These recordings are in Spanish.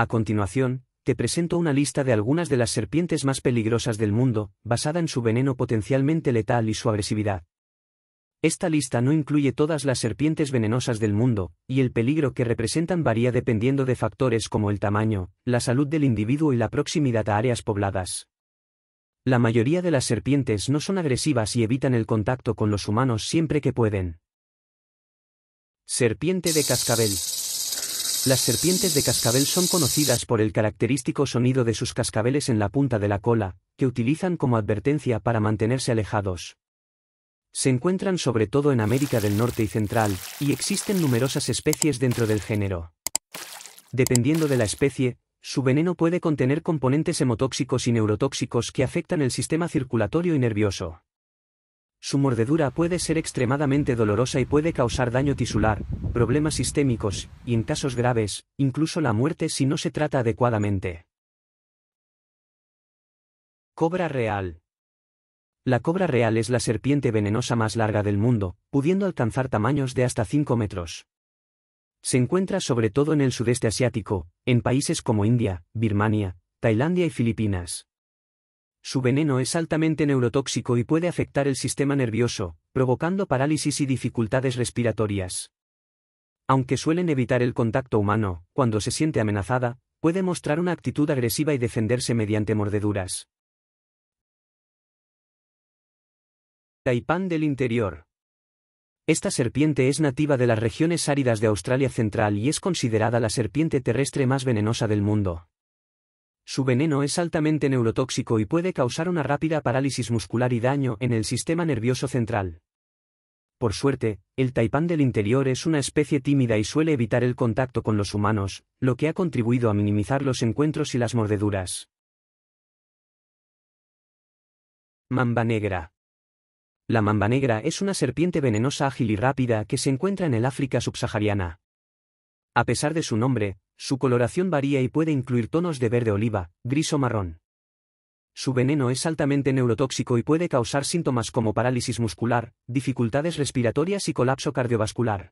A continuación, te presento una lista de algunas de las serpientes más peligrosas del mundo, basada en su veneno potencialmente letal y su agresividad. Esta lista no incluye todas las serpientes venenosas del mundo, y el peligro que representan varía dependiendo de factores como el tamaño, la salud del individuo y la proximidad a áreas pobladas. La mayoría de las serpientes no son agresivas y evitan el contacto con los humanos siempre que pueden. Serpiente de cascabel. Las serpientes de cascabel son conocidas por el característico sonido de sus cascabeles en la punta de la cola, que utilizan como advertencia para mantenerse alejados. Se encuentran sobre todo en América del Norte y Central, y existen numerosas especies dentro del género. Dependiendo de la especie, su veneno puede contener componentes hemotóxicos y neurotóxicos que afectan el sistema circulatorio y nervioso. Su mordedura puede ser extremadamente dolorosa y puede causar daño tisular, problemas sistémicos, y en casos graves, incluso la muerte si no se trata adecuadamente. Cobra real. La cobra real es la serpiente venenosa más larga del mundo, pudiendo alcanzar tamaños de hasta 5 metros. Se encuentra sobre todo en el sudeste asiático, en países como India, Birmania, Tailandia y Filipinas. Su veneno es altamente neurotóxico y puede afectar el sistema nervioso, provocando parálisis y dificultades respiratorias. Aunque suelen evitar el contacto humano, cuando se siente amenazada, puede mostrar una actitud agresiva y defenderse mediante mordeduras. Taipán del interior. Esta serpiente es nativa de las regiones áridas de Australia Central y es considerada la serpiente terrestre más venenosa del mundo. Su veneno es altamente neurotóxico y puede causar una rápida parálisis muscular y daño en el sistema nervioso central. Por suerte, el taipán del interior es una especie tímida y suele evitar el contacto con los humanos, lo que ha contribuido a minimizar los encuentros y las mordeduras. Mamba negra. La mamba negra es una serpiente venenosa ágil y rápida que se encuentra en el África subsahariana. A pesar de su nombre, su coloración varía y puede incluir tonos de verde oliva, gris o marrón. Su veneno es altamente neurotóxico y puede causar síntomas como parálisis muscular, dificultades respiratorias y colapso cardiovascular.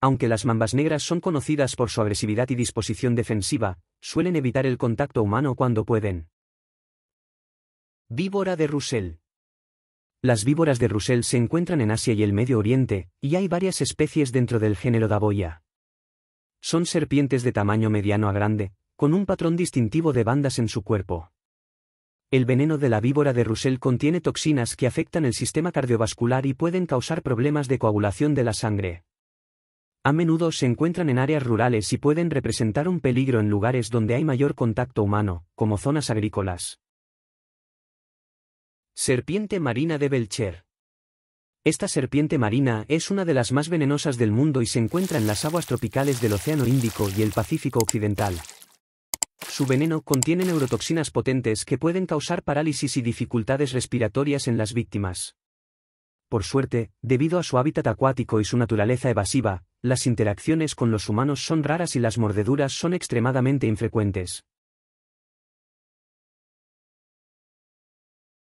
Aunque las mambas negras son conocidas por su agresividad y disposición defensiva, suelen evitar el contacto humano cuando pueden. Víbora de Russell. Las víboras de Russell se encuentran en Asia y el Medio Oriente, y hay varias especies dentro del género Daboia. Son serpientes de tamaño mediano a grande, con un patrón distintivo de bandas en su cuerpo. El veneno de la víbora de Russell contiene toxinas que afectan el sistema cardiovascular y pueden causar problemas de coagulación de la sangre. A menudo se encuentran en áreas rurales y pueden representar un peligro en lugares donde hay mayor contacto humano, como zonas agrícolas. Serpiente marina de Belcher. Esta serpiente marina es una de las más venenosas del mundo y se encuentra en las aguas tropicales del Océano Índico y el Pacífico Occidental. Su veneno contiene neurotoxinas potentes que pueden causar parálisis y dificultades respiratorias en las víctimas. Por suerte, debido a su hábitat acuático y su naturaleza evasiva, las interacciones con los humanos son raras y las mordeduras son extremadamente infrecuentes.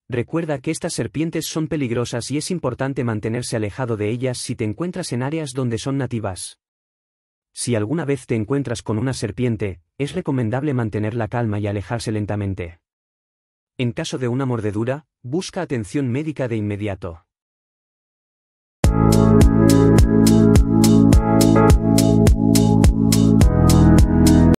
Recuerda que estas serpientes son peligrosas y es importante mantenerse alejado de ellas si te encuentras en áreas donde son nativas. Si alguna vez te encuentras con una serpiente, es recomendable mantener la calma y alejarse lentamente. En caso de una mordedura, busca atención médica de inmediato.